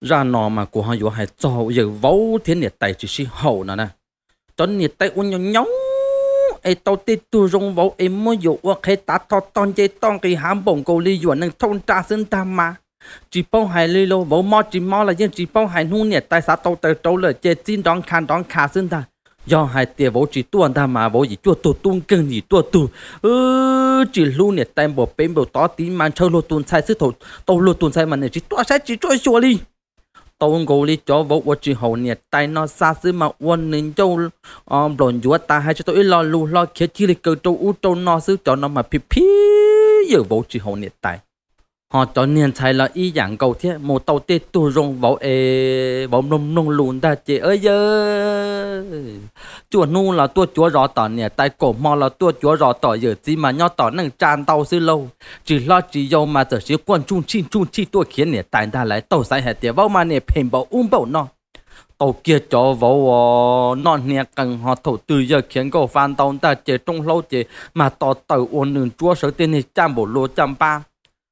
ra nó mà của họ vừa hay cho giờ vấu thế nhiệt tay chỉ si hậu nó nè cho nhiệt tay uốn nhau nhau ai tao tê tu rong vấu ai mới dụ qua khai tá to ton chơi ton cái hám bồng cầu ly vừa nâng thôn trà sơn ta mà chỉ bao hai ly lô vấu mò chỉ mò là riêng chỉ bao hai nu nhiệt tay xã tao tới tao là chơi tin đón khan đón khá sinh ta do hai tia vỗ chỉ tuân ta mà vỗ gì chua tu tung cưng gì tua tu ư chỉ lu nhiệt tay bộ bên bộ to tí mang chơi lô tuôn sai sư thổ tao lô tuôn sai mà nhiệt chỉ tua sai chỉ chơi xua li tàu ngủ đi cho vô vô chuyện hậu nhiệt tay nó xa xứ mà quân nên châu um ờ, lồn chúa ta hay cho tôi lo lù lo kia chỉ là cơ châu u châu nó xứ cho nó mà phi phi giờ vô chuyện hậu nhiệt tay họ cho niên thấy là y dạng cầu thiết một tàu tê tu rong vào ê vào nông nông lùn đa chị ơi giờ chùa nu là tua chúa rõ tỏ nè tại cổ mò là tua chúa rõ tỏ giờ gì mà nho tỏ nâng tràn tàu sư lâu chỉ lo chỉ dâu mà giờ chỉ quân trung chi trung chi tua khiến nè tại ta lại tàu sai hạt tiền vào mà nè phèn bảo um bảo nọ tàu kia cho vào nọ nè cần họ thổ từ giờ khiến cầu phan tàu ta chế trong lâu chế mà tàu tàu ôn đường chúa sở tên này trăm bộ lô trăm ba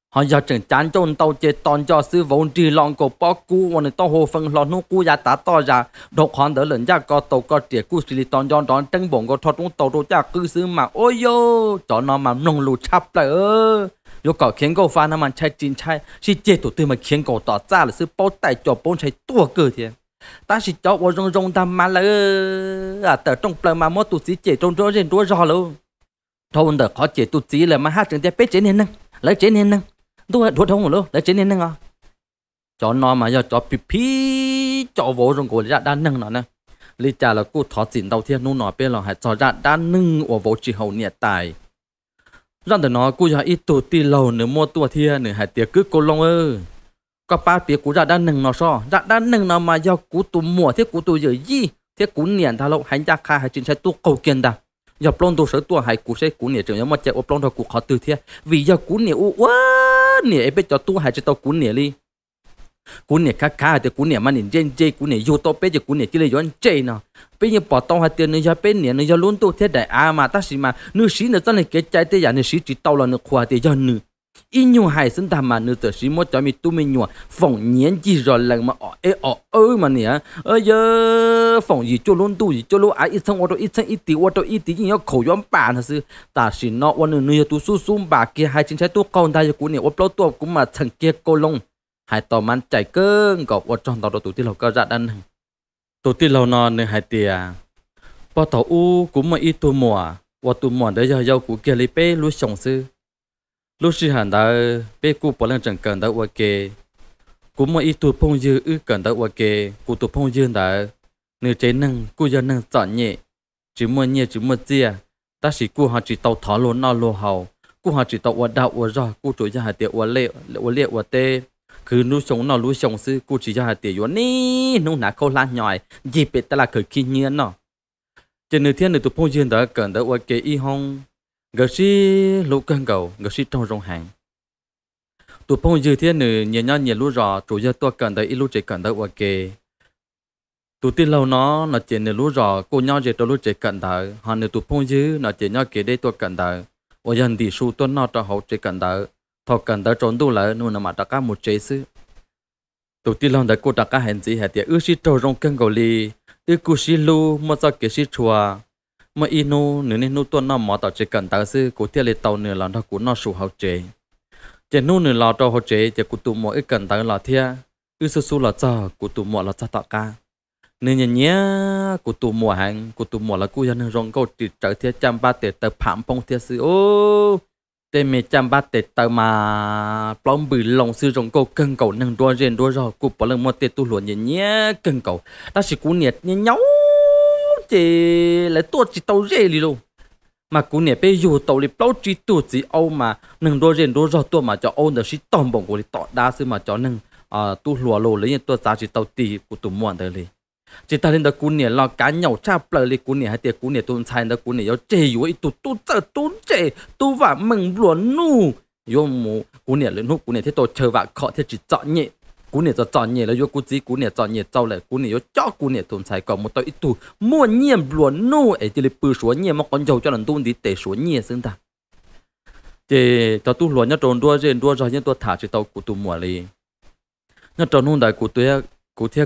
họ giờ trưởng chán chôn tàu chết tòn cho sư vốn trì lòng cổ bó cú và nên tàu hồ phân lọt nút cú giá tá to ra độc hoàn đỡ lớn giá có tàu có trẻ cú xì lý tòn cho đón trân bổng có thoát nút tàu đồ cha cư sư mà ôi yo cho nó mà nông lù chắp lại ơ yo có khiến cầu pha nằm chạy chín chạy chỉ chế tổ tư mà khiến cầu tỏ ra là sư bao tài cho bốn chạy tua cơ thế, ta chỉ cho vào rong rong đam mà là à tờ trong plơ mà mót tụt sĩ chế trong đó trên đó rõ luôn thôi đỡ khó chế tụt sĩ là mà hát trường tiếp bế chế nên năng lấy chế nên năng tôi đuổi thông rồi để chế nên nâng à cho nó mà cho pì pì cho vô trong cổ ra đan nâng nó nè lý trả là cô thọ xin đầu tiên nó nói bên là cho ra đan nâng ở vô chỉ hậu nhiệt tài ra từ nó cô giờ ít tổ tì lầu nữa mua tua thiên nữa hãy tiệc cứ cô long ơ có ba tiệc cú ra đan nâng nó so ra đan nâng nó mà giờ cú tụ mùa thế cú tụ giờ gì thế cú niệm tha lâu hành ra khai hãy chính sách tu cầu kiên đà giờ plon đồ sở tua hai cú sẽ cú nè chẳng mất chạy ô plon thọ cú khó từ thế vì giờ cú nè ô quá nè bây giờ tua hai chỉ tao cú nè đi cú nè khá khá thì cú nè mà nè trên trên cú nè vô tao bây giờ cú nè chỉ là yon chơi nè bây giờ bỏ tao hai tiền nữa giờ bên nè nữa giờ luôn tao thế đại à mà ta xin mà nữ sĩ nữa tao này cái trái thế giờ nữ sĩ chỉ tao là nữ khoa thế giờ nữa ít nhiều sinh ta mà nữ tử sĩ mỗi cho mi tu mi nhiều phòng nhiên chỉ rồi lần mà ở ế ở mà nè ơ giờ phòng gì cho luôn tu gì cho luôn ai ít thằng ô ít thằng ít tí ô ít tí nhiều khẩu yếm bản thật sự ta chỉ nó ô nữ nữ tu su su kia hai chính trái tu con ta giờ nè ô plot tu cũng mà thằng kia cô lông hai tàu man chạy cơn gọ ô trong tàu đồ tụi tiêu lầu cơ ra đan tụi tiêu lầu nó nè hai tia bao tàu u cũng mà ít tu mùa ô tu mùa đấy giờ giàu của kia lấy pe luôn sống sư lúc xưa hẳn đã bé cụ bỏ lên chẳng cần đã qua kê cũng mà ít tuổi phong dư ư cần đã qua kê cụ tuổi phong dư đã nửa chế năng cụ giờ năng chọn nhẹ chỉ mua nhẹ chỉ mua chia ta chỉ cụ họ chỉ tàu thỏ luôn nào lô hầu cụ họ chỉ tàu qua đạo qua rồi cụ chủ gia hạt tiệu qua lệ qua lệ qua tê cứ nu sống nào lu sống sư cụ chỉ gia hạt tiệu ní nung nã câu lan nhòi gì biết ta là khởi khi nhiên nọ trên nửa thiên nửa tuổi phong dư đã cần đã qua y hong gờ si lũ căng cầu gờ si trong rong hàng tụ phong dư thiên nữ nhẹ nhàng nhẹ lũ rò chủ gia tua cần tới ít lũ chỉ cần tới ok tụ tin lâu nó nó chỉ nữ lũ rò cô nhau chỉ tôi lũ chỉ cần tới họ nữ tụ phong dư nó chỉ nhau kể đây tua cần tới ở dân tỷ su tuần nó cho hậu chỉ cần tới thọ cần tới trốn đủ lỡ nu nó mà ta cá một chế sư tụ tin lâu đấy cô ta cá hẹn gì hẹn tiệt ước si trâu rong căng cầu li ước cô si lũ mà sao kể si chua mà inu nửa nên nu tuần nào mà tàu chỉ cần tàu sư cố tiêu lệ tàu nửa lần nó cố nó sủ hậu chế chỉ nu nửa là tàu hậu chế chỉ cố tụ mọi ít cần tàu là thia cứ su su là cho cố tụ mọi là cho tàu ca nên nhớ nhớ cố tụ mọi hàng cố tụ mọi là cố dân rong câu chỉ trở thia trăm ba tệ tờ phạm phong thia sư ô tê mê trăm ba tệ tờ mà plong bự lòng sư rong câu cần cầu nâng đua riêng đua rồi cố bỏ lưng mọi tệ tu luận nhớ nhớ cần cầu ta chỉ cố nhiệt nhớ nhau chế lại tua chỉ tàu dễ đi luôn mà cũng nè bây giờ tàu đi bao chỉ tua chỉ ô mà nâng đôi rèn đôi rò tua mà cho ô được chỉ tòng bổng của đi tọt đa sư mà cho nâng à tu lùa lô lấy tua giá chỉ tàu tì của tụi muộn tới đi chỉ ta lên đó cũng nè lo cá nhậu cha bờ đi cũng nè hay tiệt cũng nè tuần sai đó cũng nè yếu chế yếu ít tu tu trợ tu chế tu và mừng lúa nu yếu mù cũng nè lên hút cũng nè thế tôi chờ và khó thế chỉ chọn nhẹ cú nè cho chọn nhẹ là cú chỉ cú nè chọn nhẹ trâu lại cú nè yo cho cú nè tồn tại còn một tới ít mua nhiệm luôn nô ấy chỉ là bự số nhiệm mà còn giàu cho lần tuôn đi tệ số nhiệm xứng ta thì cho tu luôn nhớ tròn đua riêng đua rồi nhớ đua thả chỉ tàu cú tu mua đi tròn hôm đại cú tu cú theo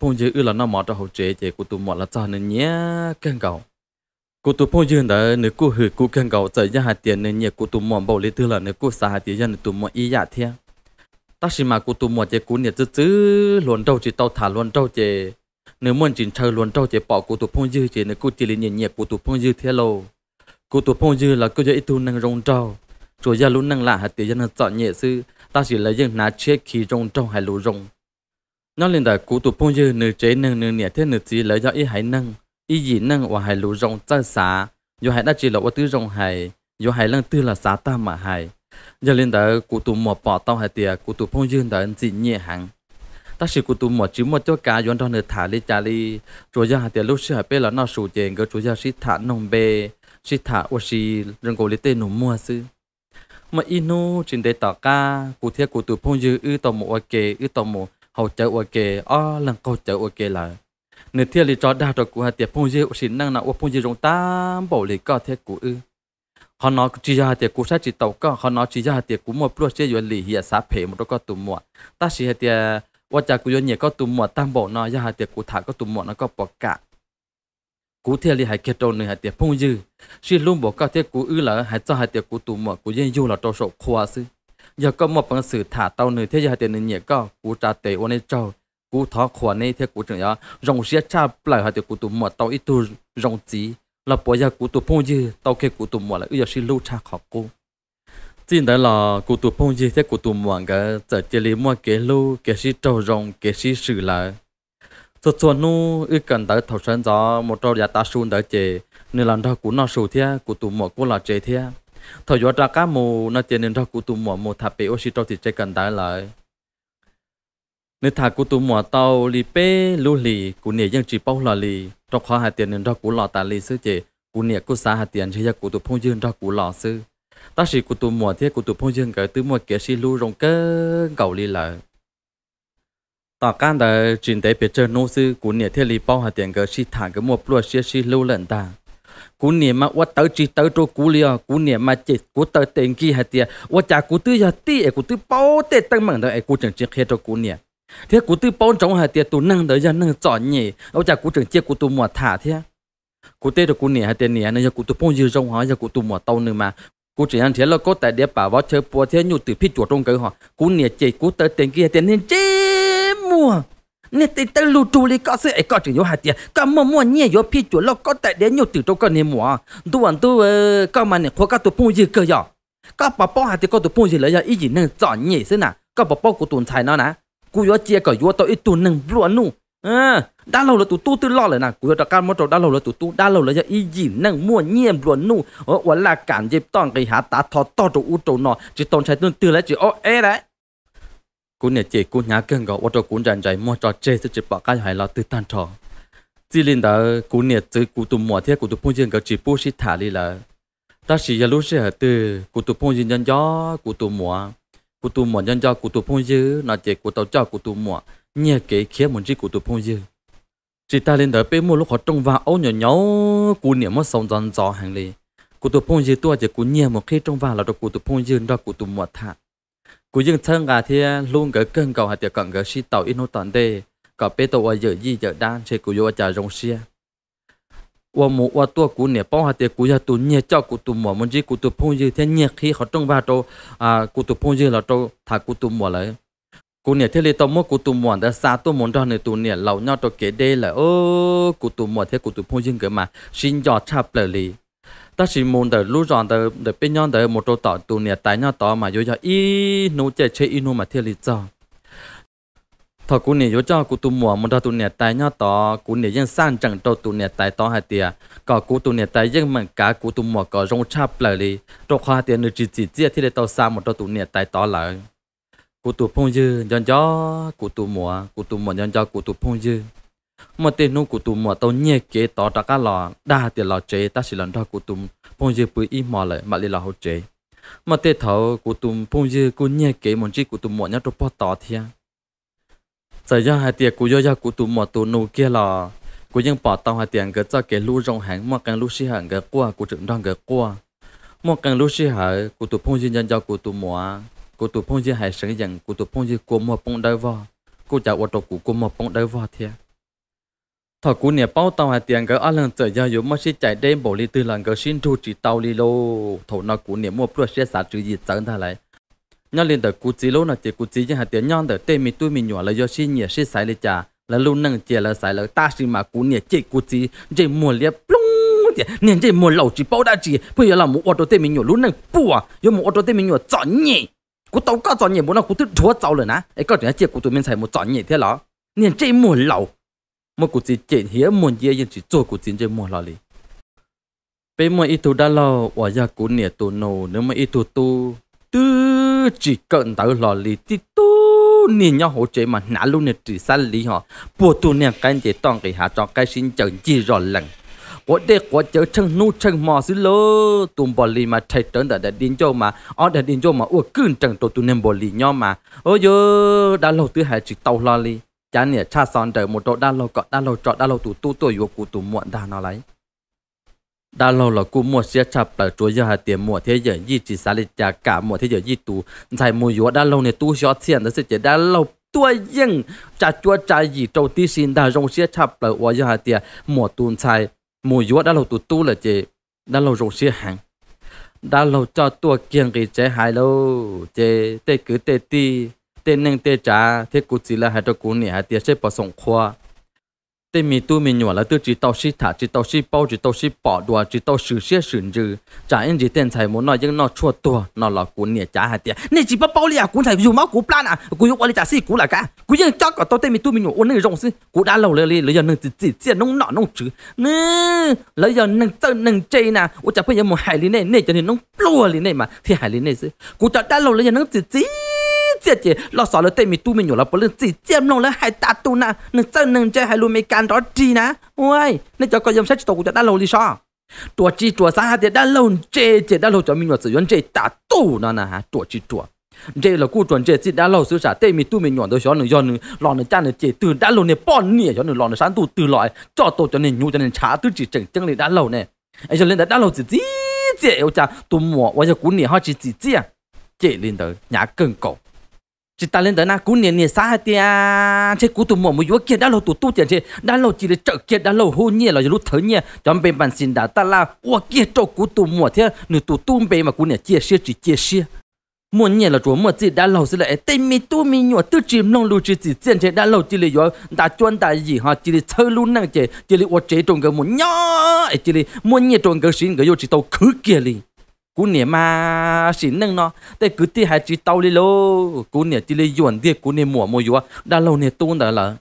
phong dư ư là mỏ cho hậu chế chế cú tu là cho nên nhé càng cầu cú phong dư đã nếu cú hử cú càng cầu chạy ra hạt tiền nên nhẹ cú tu bảo lý tư là nếu cú xa hạt tiền nên tu mua ý giả ta chỉ mà cụ tụ mua chế cú nhiệt chữ chữ luôn đâu chỉ tàu thả luôn đâu chế nếu muốn chỉnh chơi luôn đâu chế bỏ cụ tụ phong dư chế nếu cụ chỉ liền nhẹ nhiệt cụ tụ phong dư thế lâu cụ tụ phong dư là cứ cho ít thu năng rong trâu rồi gia lũ năng lạ hạt tiền dân chọn nhẹ sư ta chỉ lấy dân ná chế khí rong trâu hay lũ rong nó liền đại cụ tụ phong dư nửa chế nâng nửa nhẹ thế nửa chỉ lấy do ý hải năng ý gì năng và hải lũ rong chơi xá dù hải đã chỉ là ô tứ rong hải dù hải lăng tư là xá ta mà hải giờ lên tới cụ tụ một bỏ tao hai tiệt cụ tụ phong dương tới chỉ nhẹ hàng ta sĩ cụ tụ một chỉ một chỗ cá yon trong nơi thả đi chả đi chủ gia hai tiệt lúc xưa bé là nó sủ chèn cơ chủ gia sĩ thả nông bê sĩ thả ô sĩ rừng cổ lý tên nổ mua sư mà inu trên đây tỏ ca cụ thiết cụ tụ phong dương ư tò mò ok ư tò mò hậu chợ ok o lần câu chợ ok là nửa thiết lý cho đa cho cụ hai tiệt phong dương sĩ năng nào ô phong dương chúng ta bảo lý có thiết cụ ư ขอนอจียาเตียกูชาจิตต่ก็ขอนอจียาเตียกูมัวปลวดเชียวหลีเฮียสาเพมรก็ตุ่มหมวตาสีเตียว่าจากกูยนเนี่ยก็ตุ่มหมวตั้งบอกนอยาเตียกูถาก็ตุ่มหมวนล้วก็ปกกะกูเทียลีหายเกตโตหนึ่งหายเตียพุ่งยื้อชีลุ่มบอกก็เทียกูอื้อเหรอหายเจ้าหายเตียกูตุ่มหมวกูยังยู่เหราโตโฉควาซึยาก็มอบปังสือถาเต้าหนึ่งเทียายเตียหนึ่งเนี่ยก็กูจะเตะวันนี้เจ้ากูท้อขวานี่เทียกูจึงยารองเสียชาเปล่าหายเตียกูตุ่มหมวเต้าอีตูรองจี là bỏ ra cụ tụ phong gì tao kêu cụ tụ mua là bây giờ xin lưu cha học cô Xin đó là cụ tụ phong gì thế cụ tụ mua cái giờ chỉ lấy mua cái lưu cái gì trâu rồng cái gì sự là cho cho nu ít cần tới thầu sản gió một trâu giá ta xuống tới chế nên làm ra cụ nó sù thế cụ tụ mua cô là chế thế thầu gió ra cá mù nó chế nên ra cụ tụ mua một thà bị oxy trâu thì chế cần tới lại nếu thà của tụ mỏ tàu lì pê lu lì của nè dân chỉ bao lò lì trong khó hạt tiền nên ra cú lò tà lì sư chị của nè của xã hạt tiền chỉ ra của tụ phong dương ra cú lò sư ta chỉ của tụ mỏ thế của tụ phong dương cái tứ mỏ kia xì lu rong cơ gầu lì lợ tỏ can đờ trình tế biệt chơi nô sư của nè thế lì bao hạt tiền cái xì thả cái mỏ plua xì xì lu lợn ta cú nè mà quá tới chỉ tới chỗ cú liò cú nè mà chết cú tới tiền kia hạt tiền quá chả cú tư giờ tì cú tư bao tết tăng mừng đó cú chẳng chết hết cho cú nè thế cụ tư bốn trống hai tiệt tụ nâng tới giờ nâng chọn nhỉ ông cha cụ trưởng chia cụ tụ mùa thả thế cụ tê được cụ nỉ hai tiệt nỉ nên giờ cụ tụ bốn dư rong họ giờ cụ tụ mùa tàu nữa mà cụ trưởng anh thế là có tại địa bà võ chơi bùa thế nhu từ phi chùa trong cửa họ cụ nỉ chỉ cụ tới tiền kia tiền nên chế mua nên tiền tới lù trụ lý có sự ấy có chỉ nhớ hai tiệt có mua mua nhỉ nhớ phi chùa lo có tại địa nhu từ trong cửa nỉ mua tu ăn ờ, tu có mà nỉ khó cá tụ bốn dư cơ giờ có bà bỏ hai tiệt có tụ bốn dư lấy giờ ý gì nâng chọn nhỉ thế nào có bà bỏ cú tuần tài nó nè cú yo chia cả yo tao ít tu nâng luôn nu à đã lâu là tụ tu tư lo rồi nè cú yo đặc cam mất rồi đã lâu là tụ tu đã lâu là giờ y gì mua nhiệm luôn nu ở ở là cảm dịp toàn cái hạ tá thọ to trụ u trụ nọ chỉ toàn trái tương tư lấy chỉ ô ê đấy cú nè chị nhá cơn gạo ở chỗ cú rèn rèn mua cho chê sẽ chỉ bỏ cái hải là tư tan trò chỉ linh đó cú nè chỉ cú tụ mua thế cú tụ phong dân cái chỉ bố sĩ thả đi là ta chỉ giờ lúc sẽ từ cú tụ phong dân nhân gió cú tụ mua cụ tụ mỏ nhân cho cụ tụ phong dư nó chỉ cụ tàu cho cụ tụ mỏ nhẹ kế khía muốn chỉ cụ tụ phong dư chỉ ta lên đời bên mua lúc họ trông vào ấu nhỏ nhỏ cụ niệm mất sống dần dò hàng lì cụ tụ phong dư tua chỉ cụ nhẹ một khi trông vào là được cụ tụ phong dư đó cụ tụ mỏ thả cụ dân thân gà thì luôn gỡ cơn cầu hạt tiệc cận cái si tàu in hô tận đây cả bê tàu ở giờ gì giờ đang chơi cụ vô trả rong xia ว่าหมูว่าตัวกูเนี่ยป้องหาเตกูจะตุนเนี่ยเจ้ากูตุหมอมันจีกูตุพงยืเทเนี่ยขี้เขาต้องว่าโตอ่ากูตุพงยืเราโตถ้ากูตุหมอเลยกูเนี่ยเทเลตอมกูตุหมอแต่ซาตุหมอนตอนในตุเนี่ยเราเนาะตัวเกเดเลยโอ้กูตุหมอเทกูตุพงยืเกิดมาชินยอดชาเปลลีแต่ชิมุนเดรู้จอนเดเดเป็นย้อนเดหมดตัวต่อตุเนี่ยตายเนาะต่อมาอยู่ยออีนูเจเชอีนูมาเทเลจอ thọ cú này cho cú tu mùa một thọ tu này tai nhau tỏ cú này dân san chẳng đầu tu này tai tỏ hai tiệt có cú tu này tai dân mình cá cú tu mùa có rong chắp lại đi trong khoa tiệt nữ chỉ chỉ chia thì để tao sang một thọ tu này tai tỏ lại cú tu phong dư nhon cho cú tu mùa cú tu mùa nhon cho cú tu phong dư mà tên nô cú tu mùa tao nhẹ kế tỏ ra cả lò đa tiền lò chế ta chỉ lần đó cú tu phong dư bự im mò lại mà đi lò hỗ chế mà tên thọ cú tu phong dư cú nhẹ kế một chiếc cú tu mùa nhau trong bó tỏ thiang giờ do hai tiệc của do do của tụ mỏ tụ nô kia là của những bỏ tàu hai tiền cái cho cái lu rong hàng mà cái lu xí hàng cái qua của trưởng đoàn cái qua mà cái lu xí hàng của tụ phong di nhân cho của tụ mỏ của tụ phong di hải sáng dần của tụ phong di của mỏ phong đai vào của cháu ở của của mỏ phong đai vào thiệt thọ cú nè bao tàu hai tiền cái ăn lần trời giờ yếu mất chạy đêm bổ đi từ lần cái xin thu chỉ tàu đi lô thổ nó cú nè mua plus sẽ xả chữ gì chẳng thà lại nhớ lên tờ cú chỉ lỗ nó chỉ cú chỉ chứ hạt tiền nhon tờ tê mi tôi mi nhỏ là do xin nhỉ xin xài lên trà là luôn nâng chè là xài là ta xin mà cú nhỉ chỉ cú chỉ chỉ mua liệp plung chè nên chỉ mua lẩu chỉ bao đa chỉ bây giờ là mua ô tô tê mi nhỏ luôn nâng bùa giờ mua ô tô tê mi nhỏ chọn nhỉ cú tàu cao chọn nhỉ muốn là cú tự thua cháu rồi nè ấy có thể chỉ cú tụi mình xài một chọn nhỉ thế lọ nên chỉ mua lẩu một cú chỉ chỉ hiếm mua gì nhưng chỉ 做 cú chỉ chỉ mua lẩu đi bên mua ít đồ đã lâu và giờ cú nhỉ tụ nổ nếu mà ít đồ tu tu chứ chỉ cần tao lò lì tí tu nhìn nhau hỗ trợ mà nã luôn nè chỉ xa lý họ bộ tu nè cái gì toàn cái hạ cho cái sinh chẳng chỉ rõ lần có đẹp có chở chân nu chân mò xí lơ tụm bò lì mà chạy trơn đã đã điên cho mà ở đã điên cho mà ua cưng chẳng tổ tụi nè bò lì nhau mà ôi dơ đã lâu thứ hai chỉ tàu lò lì chán nè cha son đời một độ đã lâu cọ đã lâu trọ đã lâu tụ tu tuổi vô cụ tụ muộn đã nó lấy đã lâu là cụ mua xe chập là chúa giờ hai tiền mua thế giờ gì chỉ xả lịch trả cả mua thế giờ gì tu giải mua yếu đã lâu này tu xóa tiền đó sẽ chỉ đã lâu tua yên trả chúa trả gì trâu tí xin đã rong xe chập là ở giờ hai tiền mua tuôn xài mua yếu đã lâu tu tu là chỉ đã lâu dùng xe hàng đã lâu cho tua kiêng cái chế hai lâu chế tê cứ tê ti tê nâng tê trả thế cụ chỉ là hai trâu cụ nè hai tiền sẽ bỏ sòng khoa tê mi tu mi nhỏ là tư chỉ tao si thả chỉ tao si bao chỉ tao si bỏ đùa chỉ tao sử xe sử dư chả anh chỉ tên thầy muốn nói nhưng nó chua tua nó là cuốn nhẹ chả hạt tiền nên chỉ bắt bao liền cuốn thầy dù máu cuốn plan à cuốn dụng ở đây chả sĩ cuốn là cả Cú nhưng cho cả tàu tê mi tu mi nhỏ uốn nâng rộng sĩ cuốn đã lâu rồi lấy giờ nâng chỉ chỉ chỉ nông nọ nông chữ nè lấy giờ nâng tơ nâng chơi nè uốn chả phải giờ một hải lý này này cho nên nông lùa lý này mà thì hải lý này xí. Cú chả đã lâu lấy giờ nâng chỉ chỉ 姐姐，老少了对面都没有了，不能自己接弄了，还打赌呢，能真能这还路没干着急呢？喂，那叫个用啥去捣鼓着打楼里上？多几多啥还得打楼这这打楼叫民谣资源这打赌呢呢，多几多。这了古装这这打楼手啥对面都没有的小人小人，老人家呢这都打楼呢半年小人老人山都都来，找到叫你牛叫你查都只整整的打楼呢，哎，小人在打楼自己。姐，我讲多么，我就过年好去自己啊，这领导也更高。chỉ ta lên tới na cú nè nè sa hai tia chế cú tụm mỏ một yếu kia đã lâu tụ tu tiền chế đã lâu chỉ để chợ kia đã lâu hôn nhẹ là lúc thở nhẹ cho bên bản xin đã ta la ua kia cho cú tụm mỏ thế nửa tụ tu bên mà cú nè chia sẻ chỉ chia sẻ muốn nhẹ là chúa mua gì đã lâu sẽ lại tên mi tu mi nhỏ tư chỉ nông lưu chỉ chỉ tiền chế đã lâu chỉ để yếu đã chuyên đã gì ha chỉ để thơ luôn năng chế chỉ để ua chế trong cái muốn nhỏ chỉ để muốn nhẹ trong cái xin cái yếu chỉ tàu khứ kia liền cú nè mà xin nâng nó để cứ ti hai chỉ tao đi lô cú nè chỉ lấy yuan đi cú nè mua mua yuan đã lâu nè tuôn đã là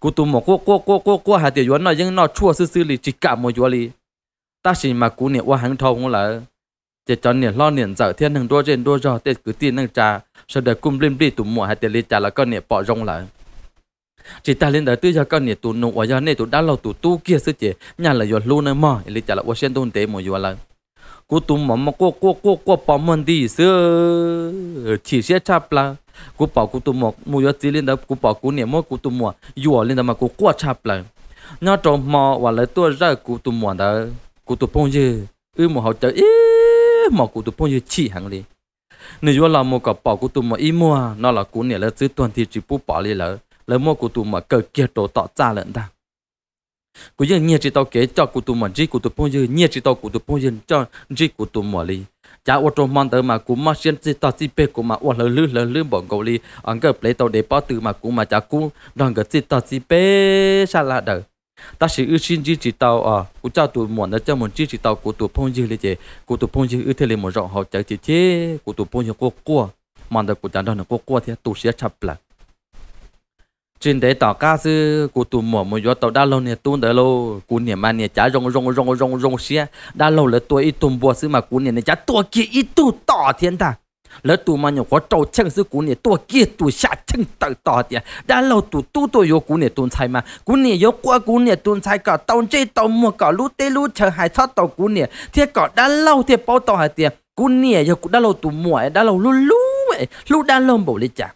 cú tu một cô cô cô cô cô hai tiền yuan nó nhưng nó chua xứ xứ lì chỉ cả mua yuan lì ta xin mà cú nè qua hàng thâu cũng là để cho nè lo nè giờ thiên hàng đua trên đua cho để cứ ti nâng trà sau đó cung lên đi tụ mua hai tiền lì trà là con nè bỏ rong lại chỉ ta lên đời tư cho con nè tu nụ ở nhà nè tụ đã lâu tụ tu kia xứ chỉ nhà là yuan luôn nè mỏ, lì trà là Washington tế mua yuan lại กูตุ้มมมกูกูกูกูปอมันดีเสือฉีเสียชับละกูปอกูตุ้มมูยอจีลินเดกูปอกูเนี่ยมกูตุ้มยัวลินเดมากูกัวชับละนอจอมอว่าเลยตัวเจ้ากูตุ้มเดกูตุ้มปงยือือมเขาจะเอ๊ะมกูตุ้มปงยืฉีหังเลยนี่ยัวเรามกับปอกูตุ้มอีมัวนอละกูเนี่ยเลยซื้อตัวที่จีปูปอเลยเลยเลยมกูตุ้มเกิดเกียรติต่อจ้าเลยนะกูยังเนี่ยจิตเอาเกจกูตัวมันจีกูตัวพงยืนเนี่ยจิตเอากูตัวพงยืนจ้าจีกูตัวหมอลีจ้าอดมันเตอมากูมาเชียนจิตตาจิเปกูมาอดเลลื้อเลลื้อบ่งเกาหลีอังเกอร์เพลย์ตัวเดปอตื่มากูมาจ้ากูดังเกจิตตาจิเปชาลาเดอ但是有心机知道啊，我家都忙的，专门只知道孤独朋友哩者，孤独朋友有天哩么让好在姐姐，孤独朋友过过，忙的孤单的过过天，都是差不啦。trên đấy tỏ ca sư cụ tụ mỏ một gió tàu đa lâu nè tuôn đỡ lâu cụ nè mà nè chả rong rong rong rong rong xe đa lâu là tuổi ít tuôn bùa sư mà cụ nè nè chả tuổi kia ít tu tỏ thiên ta lỡ tụ mà nhiều có trâu chân sư cụ nè tuổi kia tụ xa chân tờ tỏ tiền đa lâu tụ tụ tôi yo cụ nè tuôn sai mà cụ nè yo qua cụ nè tuôn sai cả tàu chơi tàu mua cả lú tê lú chờ hải thoát tàu cụ nè thế cả đa lâu thế bao tàu hải tiền cụ nè yo đa lâu tụ mỏ đa lâu lú lú vậy lú đa lâu bảo lý chả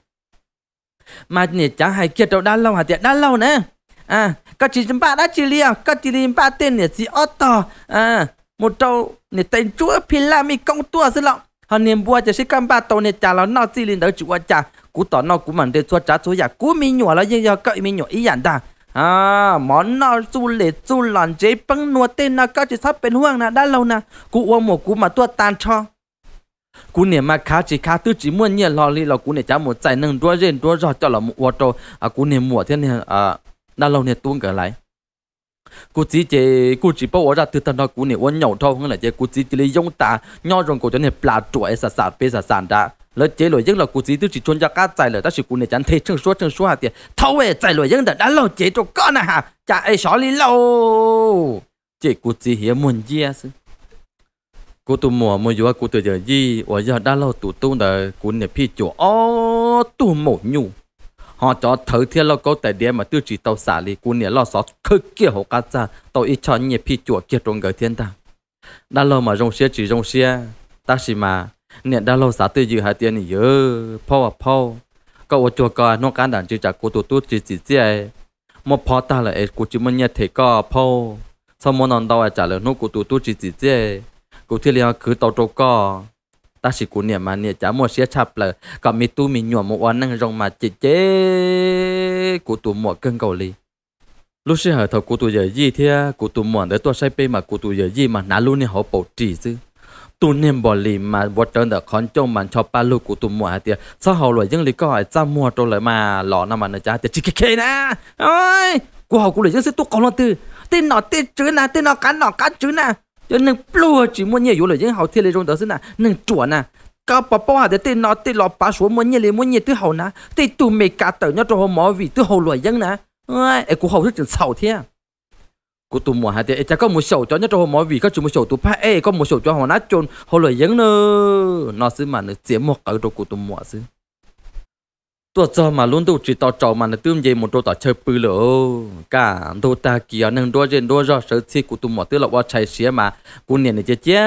mà nè chẳng hay kia đâu đã lâu hả tiệt đã lâu nè à có chỉ chúng ta đã chỉ liều à? có chỉ chúng ta tên nè chỉ ô to à một trâu nè tên chúa phi la mi công tua xin lọng họ niềm bua chỉ cầm ba tàu nè trả nó nó chỉ lên đỡ chúa trả cú tỏ nó cú mặn để chúa trả số giả cú mi nhỏ là nhưng giờ cậy mi nhỏ ý dạng ta à món nó du lệ du lòn chế băng nua tên nó có chỉ sắp bên hoang nè đã lâu nè cú uống một cú mà tua tan cho cú nè mà khá chỉ khá tư chỉ muốn nhẹ lo li là cú nè chả một chạy nâng đua rên đua rò cho là một ô tô à cú nè mùa thế nè à đã lâu nè tuôn cả lại cú chỉ chỉ cú chỉ bảo ra từ tận đó cú nè uốn nhậu thôi không là chỉ cú chỉ chỉ lấy giống ta nhau rồng cổ cho nè plà chuỗi sạt sạt bê sạt sàn đã lỡ chế lỗi giấc là cú chỉ tư chỉ chôn cho cá chạy lỡ ta chỉ cú nè chẳng thấy chân suốt chân suốt hạt tiền thâu về chạy lỗi giấc đã đã lâu chế cho con à chả ai xóa lâu chỉ cú chỉ hiểu muốn gì à cô tu mùa mua vừa cô tự giờ gì và giờ đã lâu tụ tu đời cô nè phi chỗ ô tu mổ nhu họ cho thở thiên lo câu tại địa mà tiêu chỉ tàu xả li cô nè lo sọ khơi kia hồ cá cha tàu ít cho nhẹ phi chỗ kia trong người thiên ta đã lâu mà rong xe chỉ rong xe ta xì mà nè đã lâu xả tiêu giờ hai tiền nhớ phao à phao cậu ở chùa coi nó cán đàn chỉ trả cô tu tu chỉ chỉ chơi một phao ta là cô chỉ muốn nhẹ thể có phao sau mỗi năm đâu ai à trả lời nó cô tu tu chỉ chỉ chơi กูที่เรียกคือตัวตัวก็ตาสิกูเนี่ยมาเนี่ยจะมัวเสียชับเลยก็มีตู้มีหนวดมัวนั่งรงมาเจ๊เจ๊กูตัวหมวกเกินเกาหลีลูกเสียหายเถอะกูตัวใหญ่ยี่เทียกูตัวหมวกแต่ตัวใช้ไปมากูตัวใหญ่ยี่มาหนาลูกเนี่ยเขาปวดจีซื้อตัวเนี่ยบอลีมาวัดเดินเด็กคอนจงมันชอบปลาลูกกูตัวหมวกเตียซะเขาเลยยังลีก็ไอ้จ้ามัวตัวเลยมาหล่อน้ำมันนะจ๊ะเตียจิกเคนะโอ้ยกูเขากูเลยยังซื้อตุ๊กกองลงตื้อตีนหนอตีนจื้อนะตีนหนอกันหนอกันจื้อนะ cho nên plua chỉ muốn nhiều là những hậu thiên lên trong đó xin là nên chuẩn nè cả bà bảo để tên nó tên lọ bà số muốn nhiều muốn nhiều thứ hậu nè tên tụ mày cả tờ nó cho họ mỏ vì thứ hậu loại dân nè ai cũng hậu rất là sầu thiên của tụ mỏ hả thì chắc có một sầu cho nhất trong mọi vì các chúng một sầu tụ pa e có một sầu cho họ nát chôn họ lời giống nữa nó xứ mà nó chiếm một cái đồ của tụ mỏ xứ ตัวจอมาลุ้นดูจีต่อจอมันตื้มเย่หมดตัวต่อเชยปืนเลยกาตัวตาเกียร์หนึ่งด้วยเจนด้วยรอเสือที่กูตุ่มหมดตื้อหลอกว่าใช้เสียมากูเนี่ยเนี่ยเจ๊เจ๊